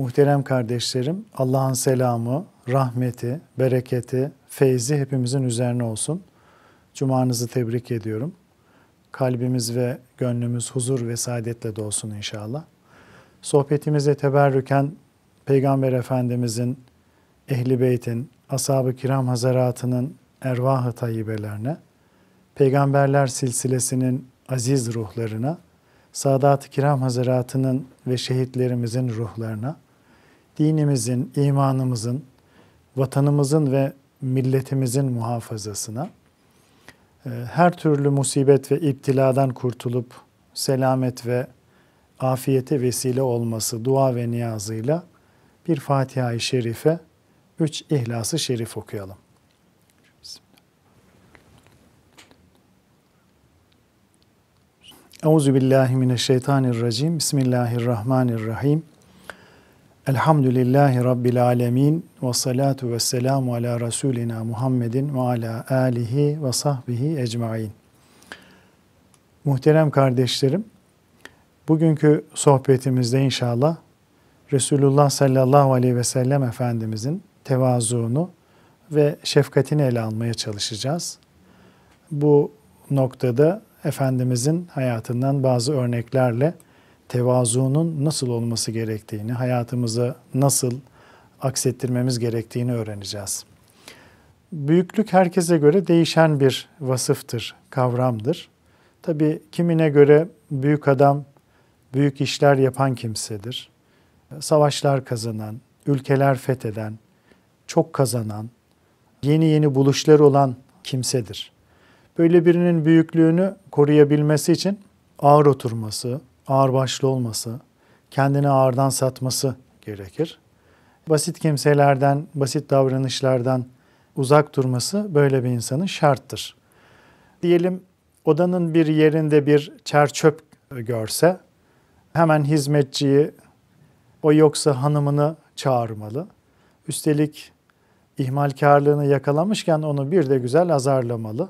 Muhterem kardeşlerim, Allah'ın selamı, rahmeti, bereketi, feyzi hepimizin üzerine olsun. Cumanızı tebrik ediyorum. Kalbimiz ve gönlümüz huzur ve saadetle dolsun inşallah. Sohbetimize teberrüken Peygamber Efendimizin, Ehli Beyt'in, Ashab-ı Kiram Hazaratının ervah-ı tayyibelerine, Peygamberler silsilesinin aziz ruhlarına, Sadat-ı Kiram Hazaratının ve şehitlerimizin ruhlarına, dinimizin, imanımızın, vatanımızın ve milletimizin muhafazasına, e, her türlü musibet ve iptiladan kurtulup selamet ve afiyete vesile olması dua ve niyazıyla bir Fatiha-i Şerife, üç İhlas-ı Şerif okuyalım. Euzu billahi mineşşeytanirracim. Bismillahirrahmanirrahim. Elhamdülillahi Rabbil Alemin ve salatu ve selamu ala Resulina Muhammedin ve ala alihi ve sahbihi ecmain. Muhterem kardeşlerim, bugünkü sohbetimizde inşallah Resulullah sallallahu aleyhi ve sellem Efendimizin tevazuunu ve şefkatini ele almaya çalışacağız. Bu noktada Efendimizin hayatından bazı örneklerle tevazuunun nasıl olması gerektiğini, hayatımızı nasıl aksettirmemiz gerektiğini öğreneceğiz. Büyüklük herkese göre değişen bir vasıftır, kavramdır. Tabi kimine göre büyük adam, büyük işler yapan kimsedir. Savaşlar kazanan, ülkeler fetheden, çok kazanan, yeni yeni buluşlar olan kimsedir. Böyle birinin büyüklüğünü koruyabilmesi için ağır oturması, ağırbaşlı olması, kendini ağırdan satması gerekir. Basit kimselerden, basit davranışlardan uzak durması böyle bir insanın şarttır. Diyelim odanın bir yerinde bir çerçöp görse hemen hizmetçiyi o yoksa hanımını çağırmalı. Üstelik ihmalkarlığını yakalamışken onu bir de güzel azarlamalı.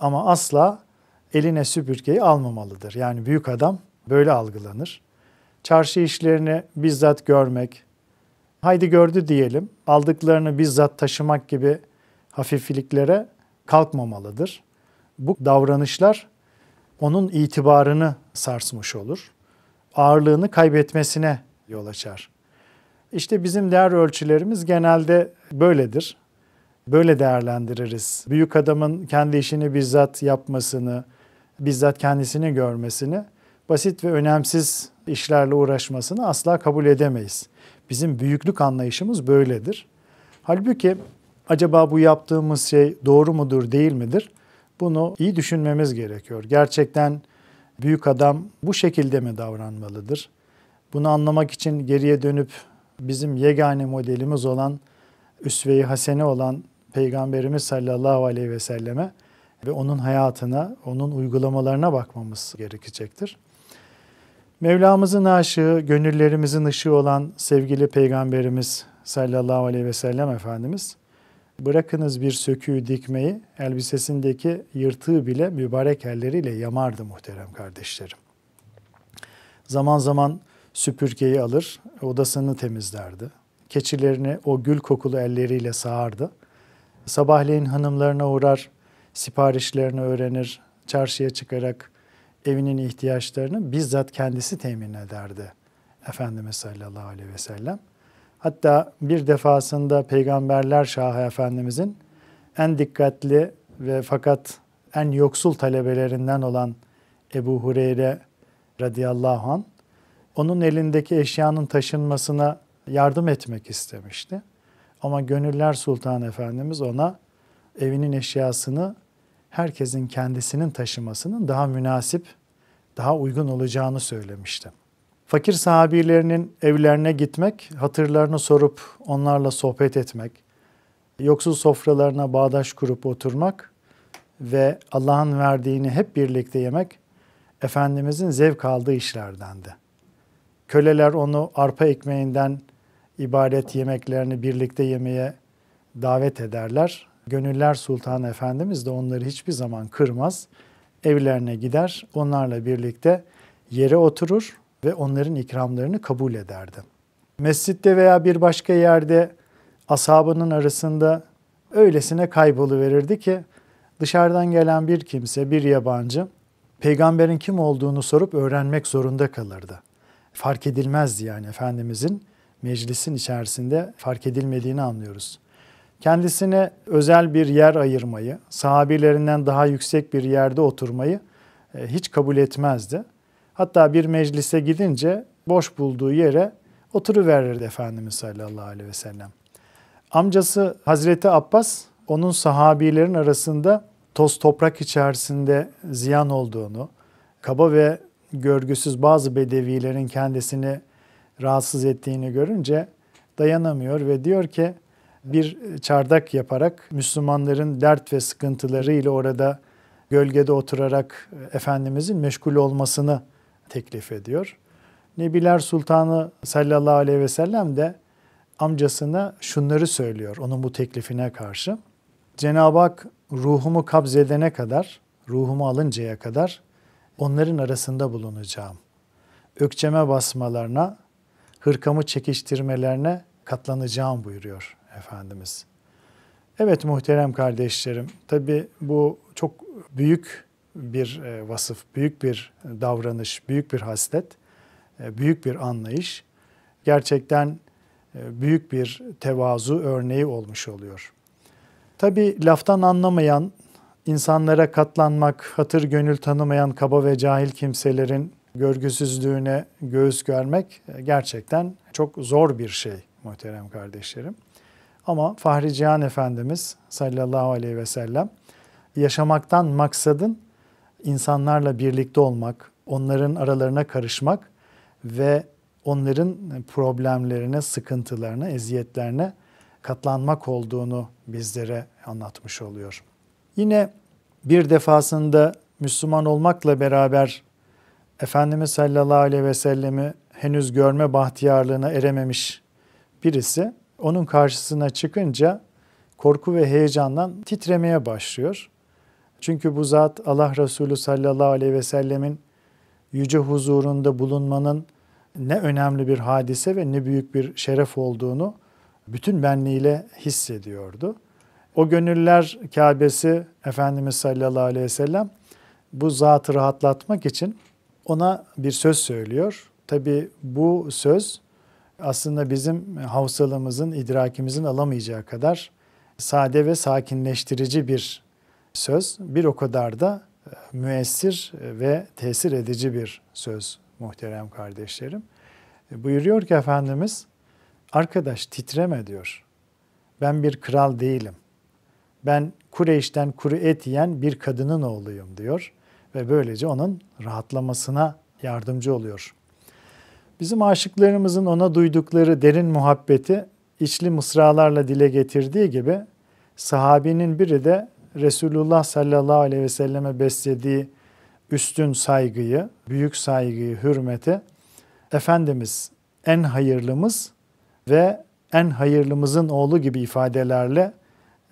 Ama asla eline süpürgeyi almamalıdır. Yani büyük adam böyle algılanır. Çarşı işlerini bizzat görmek, haydi gördü diyelim, aldıklarını bizzat taşımak gibi hafifliklere kalkmamalıdır. Bu davranışlar onun itibarını sarsmış olur. Ağırlığını kaybetmesine yol açar. İşte bizim değer ölçülerimiz genelde böyledir. Böyle değerlendiririz. Büyük adamın kendi işini bizzat yapmasını, bizzat kendisini görmesini basit ve önemsiz işlerle uğraşmasını asla kabul edemeyiz. Bizim büyüklük anlayışımız böyledir. Halbuki acaba bu yaptığımız şey doğru mudur, değil midir? Bunu iyi düşünmemiz gerekiyor. Gerçekten büyük adam bu şekilde mi davranmalıdır? Bunu anlamak için geriye dönüp bizim yegane modelimiz olan üsve-i hasene olan Peygamberimiz sallallahu aleyhi ve selleme ve onun hayatına, onun uygulamalarına bakmamız gerekecektir. Mevlamızın aşığı, gönüllerimizin ışığı olan sevgili Peygamberimiz sallallahu aleyhi ve sellem Efendimiz, bırakınız bir söküğü dikmeyi, elbisesindeki yırtığı bile mübarek elleriyle yamardı muhterem kardeşlerim. Zaman zaman süpürgeyi alır, odasını temizlerdi. Keçilerini o gül kokulu elleriyle sağardı. Sabahleyin hanımlarına uğrar, siparişlerini öğrenir, çarşıya çıkarak evinin ihtiyaçlarını bizzat kendisi temin ederdi Efendimiz sallallahu aleyhi ve sellem. Hatta bir defasında Peygamberler Şahı Efendimizin en dikkatli ve fakat en yoksul talebelerinden olan Ebu Hureyre radıyallahu an onun elindeki eşyanın taşınmasına yardım etmek istemişti. Ama Gönüller Sultan Efendimiz ona evinin eşyasını herkesin kendisinin taşımasının daha münasip, daha uygun olacağını söylemişti. Fakir sahabilerinin evlerine gitmek, hatırlarını sorup onlarla sohbet etmek, yoksul sofralarına bağdaş kurup oturmak ve Allah'ın verdiğini hep birlikte yemek Efendimizin zevk aldığı işlerdendi. Köleler onu arpa ekmeğinden ibaret yemeklerini birlikte yemeye davet ederler Gönüller Sultanı Efendimiz de onları hiçbir zaman kırmaz. Evlerine gider, onlarla birlikte yere oturur ve onların ikramlarını kabul ederdi. Mescitte veya bir başka yerde asabının arasında öylesine kayboluverirdi ki dışarıdan gelen bir kimse, bir yabancı peygamberin kim olduğunu sorup öğrenmek zorunda kalırdı. Fark edilmezdi yani Efendimizin meclisin içerisinde fark edilmediğini anlıyoruz kendisine özel bir yer ayırmayı, sahabilerinden daha yüksek bir yerde oturmayı e, hiç kabul etmezdi. Hatta bir meclise gidince boş bulduğu yere oturuverirdi Efendimiz sallallahu aleyhi ve sellem. Amcası Hazreti Abbas onun sahabilerin arasında toz toprak içerisinde ziyan olduğunu, kaba ve görgüsüz bazı bedevilerin kendisini rahatsız ettiğini görünce dayanamıyor ve diyor ki bir çardak yaparak Müslümanların dert ve sıkıntıları ile orada gölgede oturarak Efendimizin meşgul olmasını teklif ediyor. Nebiler Sultanı sallallahu aleyhi ve sellem de amcasına şunları söylüyor onun bu teklifine karşı. Cenab-ı Hak ruhumu kabzedene kadar, ruhumu alıncaya kadar onların arasında bulunacağım. Ökçeme basmalarına, hırkamı çekiştirmelerine katlanacağım buyuruyor Efendimiz. Evet muhterem kardeşlerim, tabi bu çok büyük bir e, vasıf, büyük bir davranış, büyük bir haslet, e, büyük bir anlayış. Gerçekten e, büyük bir tevazu örneği olmuş oluyor. Tabi laftan anlamayan, insanlara katlanmak, hatır gönül tanımayan kaba ve cahil kimselerin görgüsüzlüğüne göğüs görmek gerçekten çok zor bir şey muhterem kardeşlerim. Ama Fahri Cihan Efendimiz sallallahu aleyhi ve sellem yaşamaktan maksadın insanlarla birlikte olmak, onların aralarına karışmak ve onların problemlerine, sıkıntılarına, eziyetlerine katlanmak olduğunu bizlere anlatmış oluyor. Yine bir defasında Müslüman olmakla beraber Efendimiz sallallahu aleyhi ve sellemi henüz görme bahtiyarlığına erememiş birisi onun karşısına çıkınca korku ve heyecandan titremeye başlıyor. Çünkü bu zat Allah Resulü sallallahu aleyhi ve sellemin yüce huzurunda bulunmanın ne önemli bir hadise ve ne büyük bir şeref olduğunu bütün benliğiyle hissediyordu. O gönüller Kabe'si Efendimiz sallallahu aleyhi ve sellem bu zatı rahatlatmak için ona bir söz söylüyor. Tabi bu söz aslında bizim havsalımızın, idrakimizin alamayacağı kadar sade ve sakinleştirici bir söz, bir o kadar da e, müessir ve tesir edici bir söz muhterem kardeşlerim. E, buyuruyor ki Efendimiz, arkadaş titreme diyor. Ben bir kral değilim. Ben Kureyş'ten kuru et yiyen bir kadının oğluyum diyor ve böylece onun rahatlamasına yardımcı oluyor Bizim aşıklarımızın ona duydukları derin muhabbeti içli mısralarla dile getirdiği gibi sahabinin biri de Resulullah sallallahu aleyhi ve selleme beslediği üstün saygıyı, büyük saygıyı, hürmeti Efendimiz en hayırlımız ve en hayırlımızın oğlu gibi ifadelerle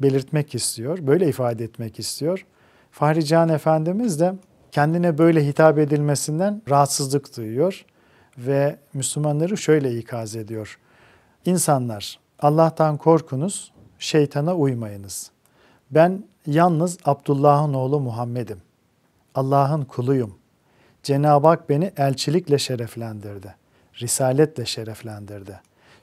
belirtmek istiyor. Böyle ifade etmek istiyor. Fahri Can Efendimiz de kendine böyle hitap edilmesinden rahatsızlık duyuyor ve Müslümanları şöyle ikaz ediyor. İnsanlar Allah'tan korkunuz, şeytana uymayınız. Ben yalnız Abdullah'ın oğlu Muhammed'im. Allah'ın kuluyum. Cenab-ı Hak beni elçilikle şereflendirdi. Risaletle şereflendirdi.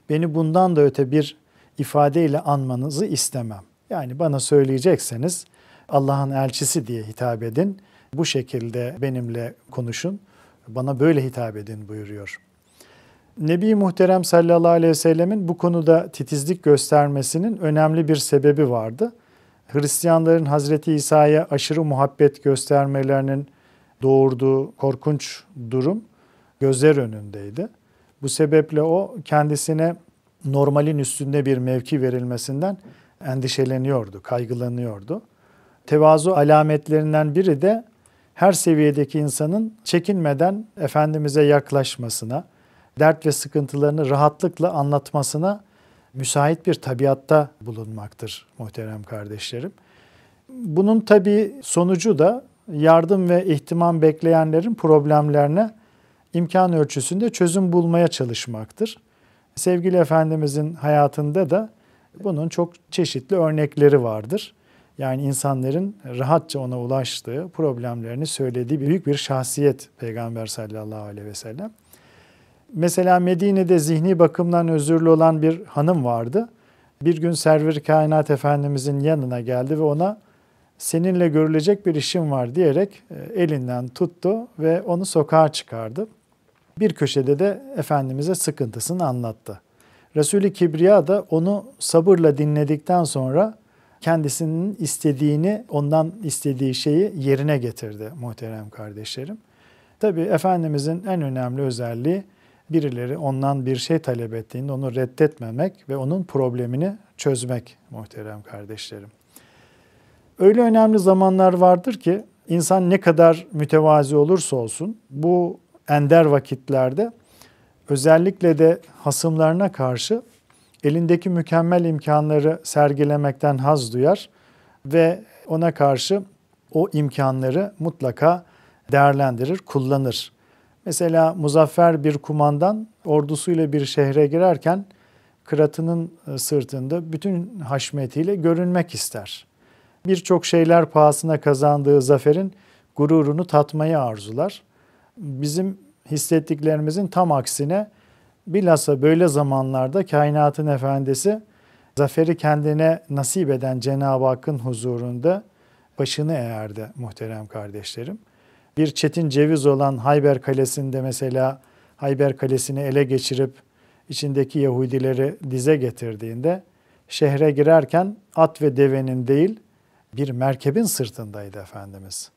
Beni bundan da öte bir ifadeyle anmanızı istemem. Yani bana söyleyecekseniz Allah'ın elçisi diye hitap edin. Bu şekilde benimle konuşun. Bana böyle hitap edin buyuruyor. Nebi Muhterem sallallahu aleyhi ve sellemin bu konuda titizlik göstermesinin önemli bir sebebi vardı. Hristiyanların Hazreti İsa'ya aşırı muhabbet göstermelerinin doğurduğu korkunç durum gözler önündeydi. Bu sebeple o kendisine normalin üstünde bir mevki verilmesinden endişeleniyordu, kaygılanıyordu. Tevazu alametlerinden biri de her seviyedeki insanın çekinmeden Efendimiz'e yaklaşmasına, dert ve sıkıntılarını rahatlıkla anlatmasına müsait bir tabiatta bulunmaktır muhterem kardeşlerim. Bunun tabi sonucu da yardım ve ihtimam bekleyenlerin problemlerine imkan ölçüsünde çözüm bulmaya çalışmaktır. Sevgili Efendimizin hayatında da bunun çok çeşitli örnekleri vardır. Yani insanların rahatça ona ulaştığı, problemlerini söylediği büyük bir şahsiyet Peygamber sallallahu aleyhi ve sellem. Mesela Medine'de zihni bakımdan özürlü olan bir hanım vardı. Bir gün servir Kainat Efendimizin yanına geldi ve ona seninle görülecek bir işim var diyerek e, elinden tuttu ve onu sokağa çıkardı. Bir köşede de Efendimiz'e sıkıntısını anlattı. resul Kibriya da onu sabırla dinledikten sonra kendisinin istediğini, ondan istediği şeyi yerine getirdi muhterem kardeşlerim. Tabi Efendimizin en önemli özelliği birileri ondan bir şey talep ettiğinde onu reddetmemek ve onun problemini çözmek muhterem kardeşlerim. Öyle önemli zamanlar vardır ki insan ne kadar mütevazi olursa olsun bu ender vakitlerde özellikle de hasımlarına karşı elindeki mükemmel imkanları sergilemekten haz duyar ve ona karşı o imkanları mutlaka değerlendirir, kullanır. Mesela muzaffer bir kumandan ordusuyla bir şehre girerken kıratının e, sırtında bütün haşmetiyle görünmek ister. Birçok şeyler pahasına kazandığı zaferin gururunu tatmayı arzular. Bizim hissettiklerimizin tam aksine Bilhassa böyle zamanlarda kainatın efendisi zaferi kendine nasip eden Cenab-ı Hakk'ın huzurunda başını eğerdi muhterem kardeşlerim. Bir çetin ceviz olan Hayber Kalesi'nde mesela Hayber Kalesi'ni ele geçirip içindeki Yahudileri dize getirdiğinde şehre girerken at ve devenin değil bir merkebin sırtındaydı Efendimiz.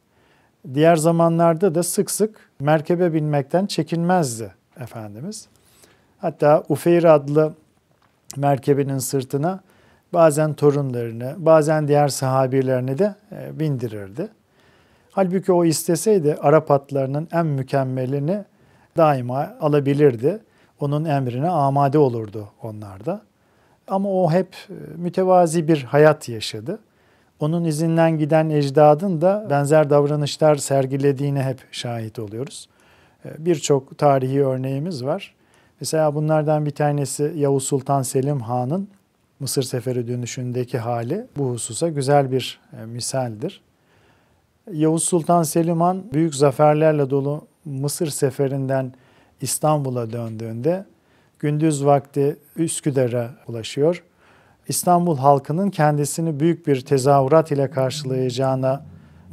Diğer zamanlarda da sık sık merkebe binmekten çekinmezdi Efendimiz. Hatta Ufeyr adlı merkebinin sırtına bazen torunlarını, bazen diğer sahabilerini de e, bindirirdi. Halbuki o isteseydi Arap atlarının en mükemmelini daima alabilirdi. Onun emrine amade olurdu onlar da. Ama o hep e, mütevazi bir hayat yaşadı. Onun izinden giden ecdadın da benzer davranışlar sergilediğine hep şahit oluyoruz. E, birçok tarihi örneğimiz var. Mesela bunlardan bir tanesi Yavuz Sultan Selim Han'ın Mısır seferi dönüşündeki hali bu hususa güzel bir e, misaldir. Yavuz Sultan Selim Han büyük zaferlerle dolu Mısır seferinden İstanbul'a döndüğünde gündüz vakti Üsküdar'a ulaşıyor. İstanbul halkının kendisini büyük bir tezahürat ile karşılayacağına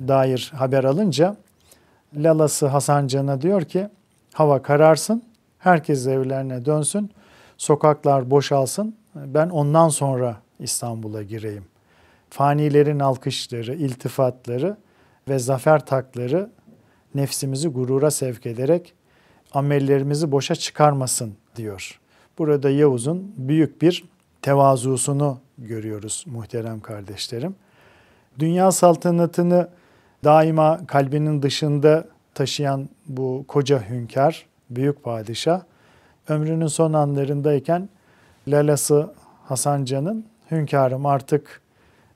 dair haber alınca Lalası Hasan Can'a diyor ki hava kararsın Herkes evlerine dönsün, sokaklar boşalsın. Ben ondan sonra İstanbul'a gireyim. Fanilerin alkışları, iltifatları ve zafer takları nefsimizi gurura sevk ederek amellerimizi boşa çıkarmasın diyor. Burada Yavuz'un büyük bir tevazusunu görüyoruz muhterem kardeşlerim. Dünya saltanatını daima kalbinin dışında taşıyan bu koca hünkâr büyük padişah ömrünün son anlarındayken lalası Hasan Can'ın hünkârım artık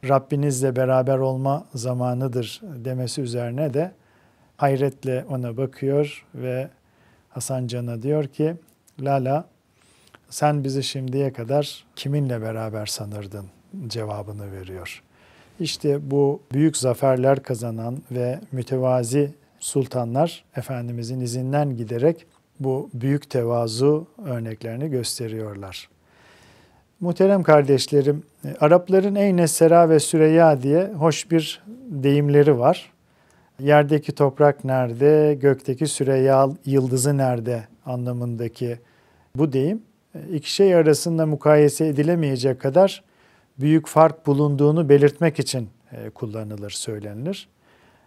Rabbinizle beraber olma zamanıdır demesi üzerine de hayretle ona bakıyor ve Hasan Can'a diyor ki Lala sen bizi şimdiye kadar kiminle beraber sanırdın cevabını veriyor. İşte bu büyük zaferler kazanan ve mütevazi sultanlar Efendimizin izinden giderek bu büyük tevazu örneklerini gösteriyorlar. Muhterem kardeşlerim, e, Arapların Eyne Sera ve süreya" diye hoş bir deyimleri var. Yerdeki toprak nerede, gökteki süreya yıldızı nerede anlamındaki bu deyim e, iki şey arasında mukayese edilemeyecek kadar büyük fark bulunduğunu belirtmek için e, kullanılır, söylenilir.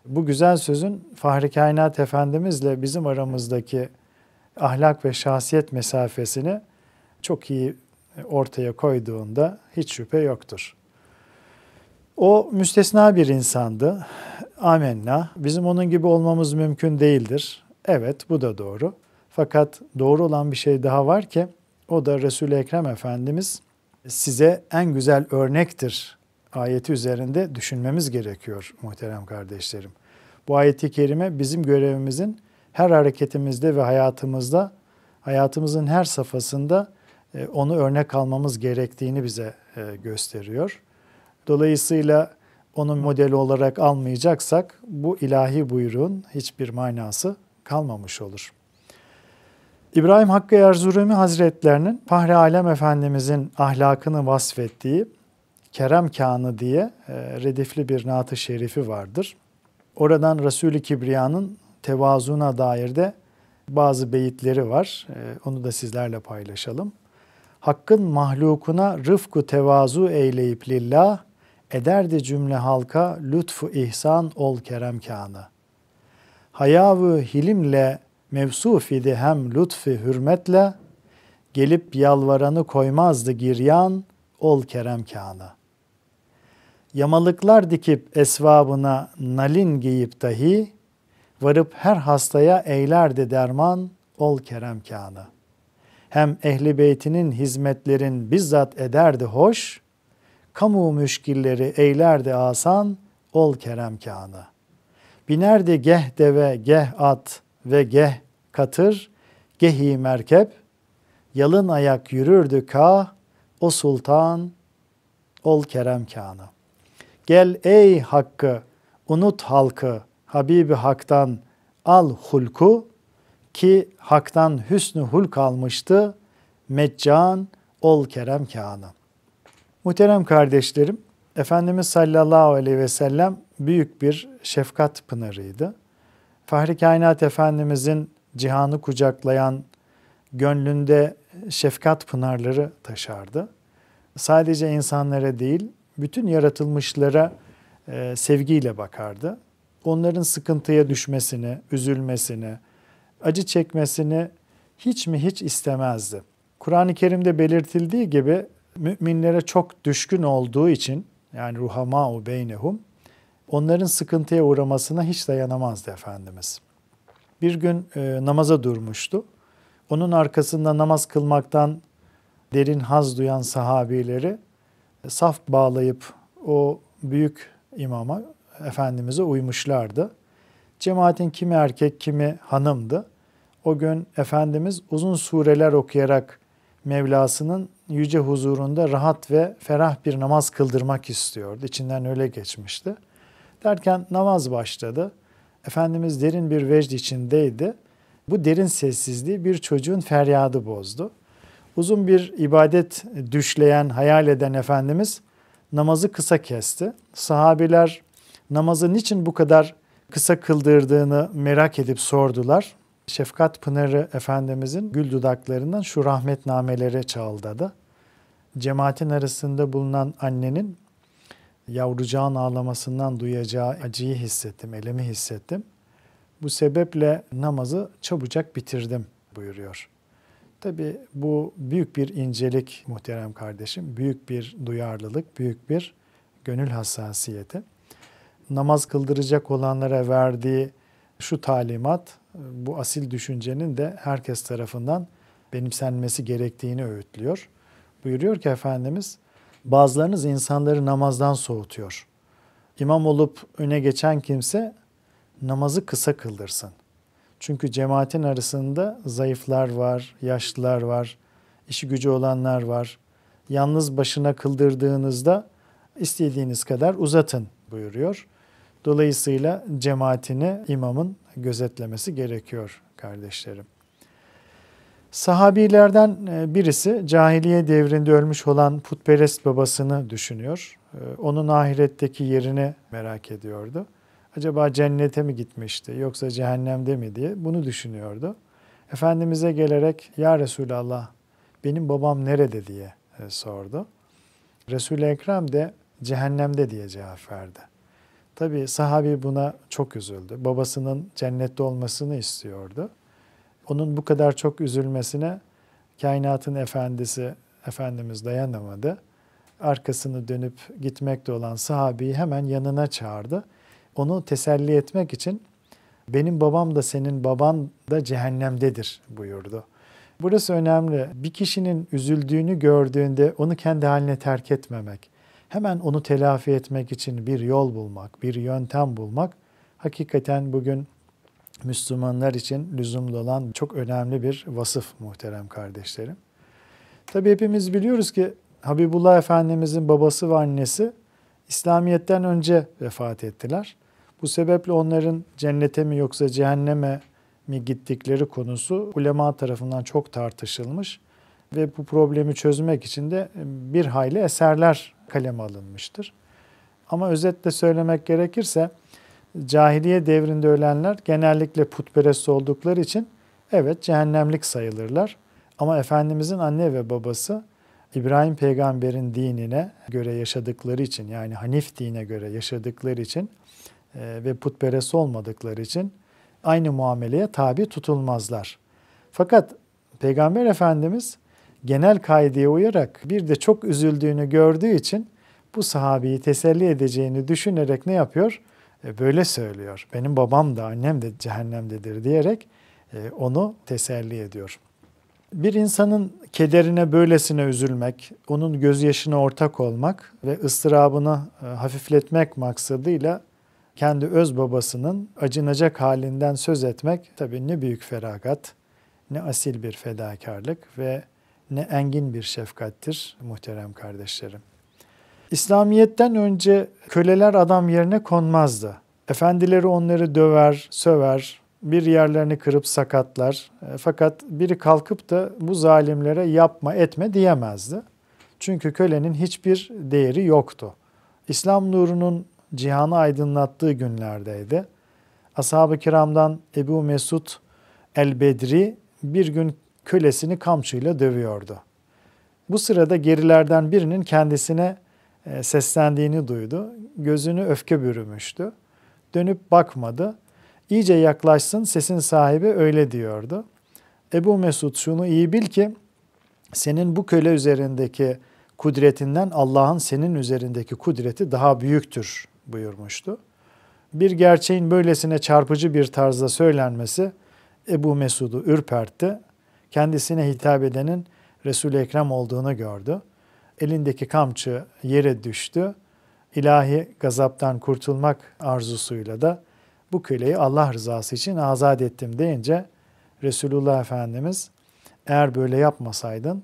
Bu güzel sözün Fahri Kainat Efendimizle bizim aramızdaki ahlak ve şahsiyet mesafesini çok iyi ortaya koyduğunda hiç şüphe yoktur. O müstesna bir insandı. Amenna. Bizim onun gibi olmamız mümkün değildir. Evet bu da doğru. Fakat doğru olan bir şey daha var ki o da Resul-i Ekrem Efendimiz size en güzel örnektir ayeti üzerinde düşünmemiz gerekiyor muhterem kardeşlerim. Bu ayeti kerime bizim görevimizin her hareketimizde ve hayatımızda, hayatımızın her safhasında e, onu örnek almamız gerektiğini bize e, gösteriyor. Dolayısıyla onun modeli olarak almayacaksak bu ilahi buyruğun hiçbir manası kalmamış olur. İbrahim Hakkı Erzurumi Hazretlerinin Fahri Alem Efendimizin ahlakını vasfettiği Kerem Kânı diye e, redifli bir naat-ı şerifi vardır. Oradan resul Kibriya'nın tevazuna dair de bazı beyitleri var. Ee, onu da sizlerle paylaşalım. Hakkın mahlukuna rıfku tevazu eyleyip lillah, ederdi cümle halka lütfu ihsan ol kerem kâna. Hayavı hilimle mevsuf idi hem lütfi hürmetle, gelip yalvaranı koymazdı giryan ol kerem kâna. Yamalıklar dikip esvabına nalin giyip dahi, varıp her hastaya eylerdi derman ol keremkanı. Hem ehli beytinin hizmetlerin bizzat ederdi hoş, kamu müşkilleri eylerdi asan ol keremkanı. Binerdi geh deve, geh at ve geh katır, gehi merkep, yalın ayak yürürdü kah, o sultan ol keremkanı. Gel ey hakkı, unut halkı, Habibi Hak'tan al hulku ki Hak'tan hüsnü hulk almıştı. Meccan ol kerem kâna. Muhterem kardeşlerim, Efendimiz sallallahu aleyhi ve sellem büyük bir şefkat pınarıydı. Fahri Kainat Efendimizin cihanı kucaklayan gönlünde şefkat pınarları taşardı. Sadece insanlara değil, bütün yaratılmışlara e, sevgiyle bakardı onların sıkıntıya düşmesini, üzülmesini, acı çekmesini hiç mi hiç istemezdi. Kur'an-ı Kerim'de belirtildiği gibi müminlere çok düşkün olduğu için yani ruhamau beynehum onların sıkıntıya uğramasına hiç dayanamazdı Efendimiz. Bir gün e, namaza durmuştu. Onun arkasında namaz kılmaktan derin haz duyan sahabileri e, saf bağlayıp o büyük imama Efendimiz'e uymuşlardı. Cemaatin kimi erkek kimi hanımdı. O gün Efendimiz uzun sureler okuyarak Mevlasının yüce huzurunda rahat ve ferah bir namaz kıldırmak istiyordu. İçinden öyle geçmişti. Derken namaz başladı. Efendimiz derin bir vecd içindeydi. Bu derin sessizliği bir çocuğun feryadı bozdu. Uzun bir ibadet düşleyen, hayal eden Efendimiz namazı kısa kesti. Sahabiler namazı niçin bu kadar kısa kıldırdığını merak edip sordular. Şefkat Pınarı Efendimizin gül dudaklarından şu rahmet rahmetnameleri çağıldadı. Cemaatin arasında bulunan annenin yavrucağın ağlamasından duyacağı acıyı hissettim, elemi hissettim. Bu sebeple namazı çabucak bitirdim buyuruyor. Tabi bu büyük bir incelik muhterem kardeşim, büyük bir duyarlılık, büyük bir gönül hassasiyeti namaz kıldıracak olanlara verdiği şu talimat bu asil düşüncenin de herkes tarafından benimsenmesi gerektiğini öğütlüyor. Buyuruyor ki Efendimiz bazılarınız insanları namazdan soğutuyor. İmam olup öne geçen kimse namazı kısa kıldırsın. Çünkü cemaatin arasında zayıflar var, yaşlılar var, işi gücü olanlar var. Yalnız başına kıldırdığınızda istediğiniz kadar uzatın buyuruyor. Dolayısıyla cemaatini imamın gözetlemesi gerekiyor kardeşlerim. Sahabilerden e, birisi cahiliye devrinde ölmüş olan putperest babasını düşünüyor. E, onun ahiretteki yerini merak ediyordu. Acaba cennete mi gitmişti yoksa cehennemde mi diye bunu düşünüyordu. Efendimiz'e gelerek ya Resulallah benim babam nerede diye e, sordu. Resul-i Ekrem de cehennemde diye cevap verdi. Tabii sahabi buna çok üzüldü. Babasının cennette olmasını istiyordu. Onun bu kadar çok üzülmesine kainatın efendisi Efendimiz dayanamadı. Arkasını dönüp gitmekte olan sahabeyi hemen yanına çağırdı. Onu teselli etmek için benim babam da senin baban da cehennemdedir buyurdu. Burası önemli. Bir kişinin üzüldüğünü gördüğünde onu kendi haline terk etmemek hemen onu telafi etmek için bir yol bulmak, bir yöntem bulmak hakikaten bugün Müslümanlar için lüzumlu olan çok önemli bir vasıf muhterem kardeşlerim. Tabi hepimiz biliyoruz ki Habibullah Efendimizin babası ve annesi İslamiyet'ten önce vefat ettiler. Bu sebeple onların cennete mi yoksa cehenneme mi gittikleri konusu ulema tarafından çok tartışılmış ve bu problemi çözmek için de bir hayli eserler kaleme alınmıştır. Ama özetle söylemek gerekirse cahiliye devrinde ölenler genellikle putperest oldukları için evet cehennemlik sayılırlar. Ama Efendimizin anne ve babası İbrahim peygamberin dinine göre yaşadıkları için yani Hanif dine göre yaşadıkları için e, ve putperest olmadıkları için aynı muameleye tabi tutulmazlar. Fakat Peygamber Efendimiz genel kaideye uyarak bir de çok üzüldüğünü gördüğü için bu sahabeyi teselli edeceğini düşünerek ne yapıyor? E, böyle söylüyor. Benim babam da annem de cehennemdedir diyerek e, onu teselli ediyor. Bir insanın kederine böylesine üzülmek, onun gözyaşına ortak olmak ve ıstırabını e, hafifletmek maksadıyla kendi öz babasının acınacak halinden söz etmek tabii ne büyük feragat, ne asil bir fedakarlık ve ne engin bir şefkattir muhterem kardeşlerim. İslamiyet'ten önce köleler adam yerine konmazdı. Efendileri onları döver, söver, bir yerlerini kırıp sakatlar. E, fakat biri kalkıp da bu zalimlere yapma etme diyemezdi. Çünkü kölenin hiçbir değeri yoktu. İslam nurunun cihanı aydınlattığı günlerdeydi. Ashab-ı kiramdan Ebu Mesud el-Bedri bir gün kölesini kamçıyla dövüyordu. Bu sırada gerilerden birinin kendisine e, seslendiğini duydu. Gözünü öfke bürümüştü. Dönüp bakmadı. İyice yaklaşsın sesin sahibi öyle diyordu. Ebu Mesud şunu iyi bil ki senin bu köle üzerindeki kudretinden Allah'ın senin üzerindeki kudreti daha büyüktür buyurmuştu. Bir gerçeğin böylesine çarpıcı bir tarzda söylenmesi Ebu Mesud'u ürpertti kendisine hitap edenin Resul-i Ekrem olduğunu gördü. Elindeki kamçı yere düştü. İlahi gazaptan kurtulmak arzusuyla da bu köleyi Allah rızası için azat ettim deyince Resulullah Efendimiz eğer böyle yapmasaydın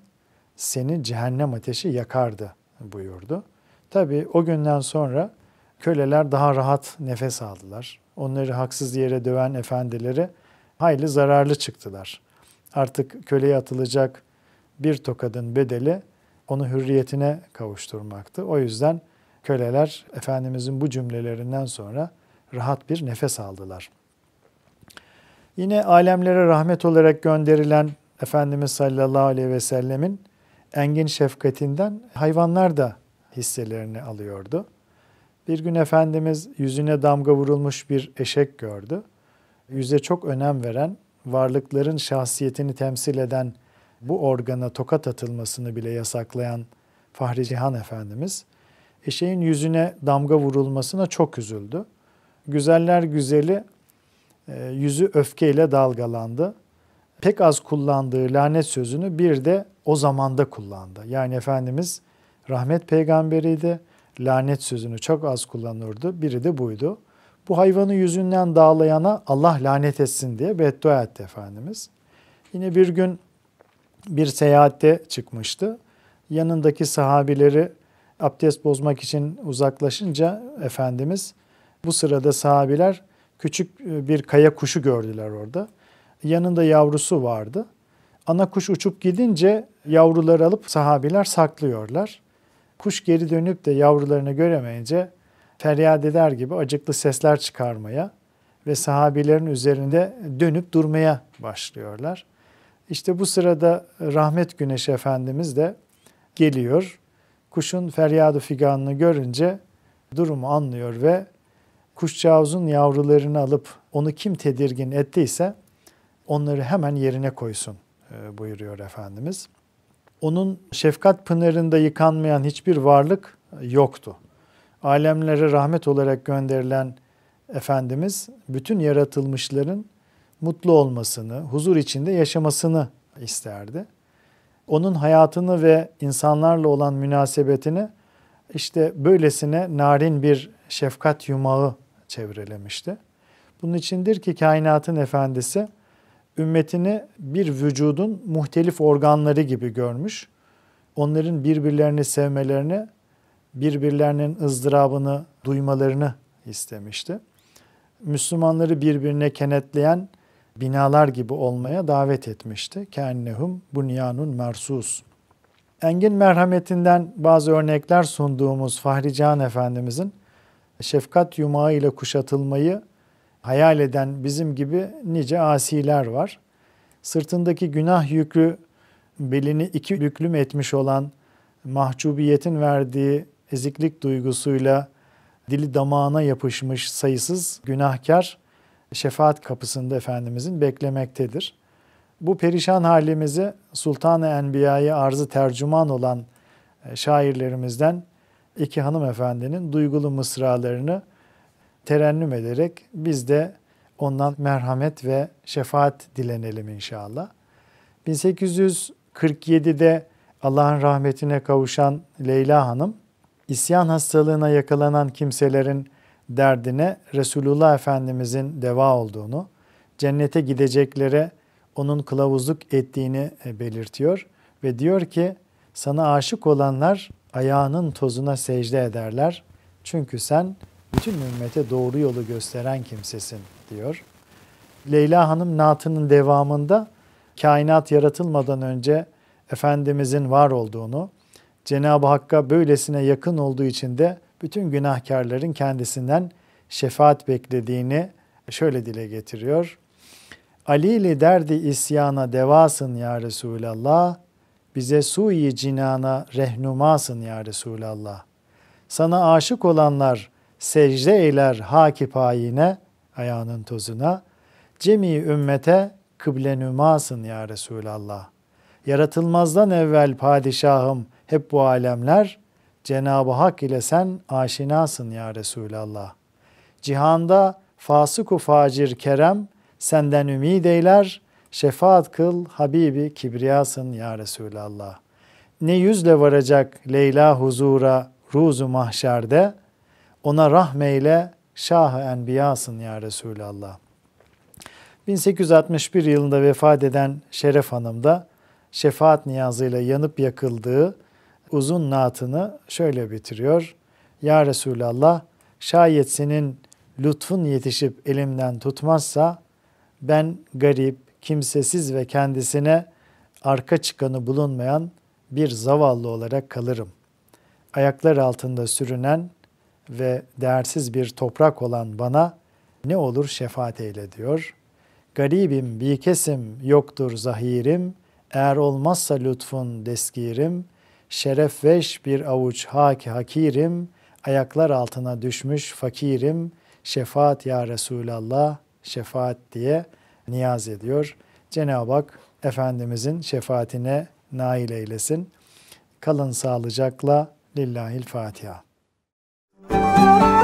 seni cehennem ateşi yakardı buyurdu. Tabi o günden sonra köleler daha rahat nefes aldılar. Onları haksız yere döven efendileri hayli zararlı çıktılar artık köleye atılacak bir tokadın bedeli onu hürriyetine kavuşturmaktı. O yüzden köleler Efendimizin bu cümlelerinden sonra rahat bir nefes aldılar. Yine alemlere rahmet olarak gönderilen Efendimiz sallallahu aleyhi ve sellemin engin şefkatinden hayvanlar da hisselerini alıyordu. Bir gün Efendimiz yüzüne damga vurulmuş bir eşek gördü. Yüze çok önem veren varlıkların şahsiyetini temsil eden bu organa tokat atılmasını bile yasaklayan Fahri Cihan Efendimiz eşeğin yüzüne damga vurulmasına çok üzüldü. Güzeller güzeli e, yüzü öfkeyle dalgalandı. Pek az kullandığı lanet sözünü bir de o zamanda kullandı. Yani Efendimiz rahmet peygamberiydi. Lanet sözünü çok az kullanırdı. Biri de buydu. Bu hayvanı yüzünden dağlayana Allah lanet etsin diye beddua etti Efendimiz. Yine bir gün bir seyahatte çıkmıştı. Yanındaki sahabileri abdest bozmak için uzaklaşınca Efendimiz bu sırada sahabiler küçük e, bir kaya kuşu gördüler orada. Yanında yavrusu vardı. Ana kuş uçup gidince yavruları alıp sahabiler saklıyorlar. Kuş geri dönüp de yavrularını göremeyince feryat eder gibi acıklı sesler çıkarmaya ve sahabilerin üzerinde dönüp durmaya başlıyorlar. İşte bu sırada rahmet güneş efendimiz de geliyor. Kuşun feryadı figanını görünce durumu anlıyor ve kuşcağızın yavrularını alıp onu kim tedirgin ettiyse onları hemen yerine koysun e, buyuruyor Efendimiz. Onun şefkat pınarında yıkanmayan hiçbir varlık yoktu alemlere rahmet olarak gönderilen Efendimiz bütün yaratılmışların mutlu olmasını, huzur içinde yaşamasını isterdi. Onun hayatını ve insanlarla olan münasebetini işte böylesine narin bir şefkat yumağı çevrelemişti. Bunun içindir ki kainatın efendisi ümmetini bir vücudun muhtelif organları gibi görmüş. Onların birbirlerini sevmelerini birbirlerinin ızdırabını duymalarını istemişti. Müslümanları birbirine kenetleyen binalar gibi olmaya davet etmişti. Kennehum bunyanun mersus. Engin merhametinden bazı örnekler sunduğumuz Fahri Can Efendimizin şefkat yumağı ile kuşatılmayı hayal eden bizim gibi nice asiler var. Sırtındaki günah yükü belini iki büklüm etmiş olan mahcubiyetin verdiği eziklik duygusuyla dili damağına yapışmış sayısız günahkar şefaat kapısında Efendimizin beklemektedir. Bu perişan halimizi Sultan-ı Enbiya'yı arzı tercüman olan e, şairlerimizden iki hanımefendinin duygulu mısralarını terennüm ederek biz de ondan merhamet ve şefaat dilenelim inşallah. 1847'de Allah'ın rahmetine kavuşan Leyla Hanım isyan hastalığına yakalanan kimselerin derdine Resulullah Efendimizin deva olduğunu, cennete gideceklere onun kılavuzluk ettiğini e, belirtiyor ve diyor ki sana aşık olanlar ayağının tozuna secde ederler. Çünkü sen bütün ümmete doğru yolu gösteren kimsesin diyor. Leyla Hanım Natı'nın devamında kainat yaratılmadan önce Efendimizin var olduğunu, Cenab-ı Hakk'a böylesine yakın olduğu için de bütün günahkarların kendisinden şefaat beklediğini şöyle dile getiriyor. Ali ile derdi isyana devasın ya Resulallah, bize suyi cinana rehnumasın ya Resulallah. Sana aşık olanlar secde eyler hakipayine, ayağının tozuna, cemi ümmete kıblenumasın ya Resulallah. Yaratılmazdan evvel padişahım hep bu alemler Cenab-ı Hak ile sen aşinasın ya Resulallah. Cihanda fasıku facir kerem senden ümid eyler, şefaat kıl Habibi kibriyasın ya Resulallah. Ne yüzle varacak Leyla huzura ruzu mahşerde, ona rahmeyle Şah-ı Enbiyasın ya Resulallah. 1861 yılında vefat eden Şeref Hanım da şefaat niyazıyla yanıp yakıldığı uzun naatını şöyle bitiriyor. Ya Resulallah şayet senin lütfun yetişip elimden tutmazsa ben garip, kimsesiz ve kendisine arka çıkanı bulunmayan bir zavallı olarak kalırım. Ayaklar altında sürünen ve değersiz bir toprak olan bana ne olur şefaat eyle diyor. Garibim, bikesim, yoktur zahirim, eğer olmazsa lütfun deskirim.'' Şerefveş bir avuç haki hakirim, ayaklar altına düşmüş fakirim, şefaat ya Resulallah, şefaat diye niyaz ediyor. Cenab-ı Hak Efendimizin şefaatine nail eylesin. Kalın sağlıcakla. Lillahil Fatiha. Müzik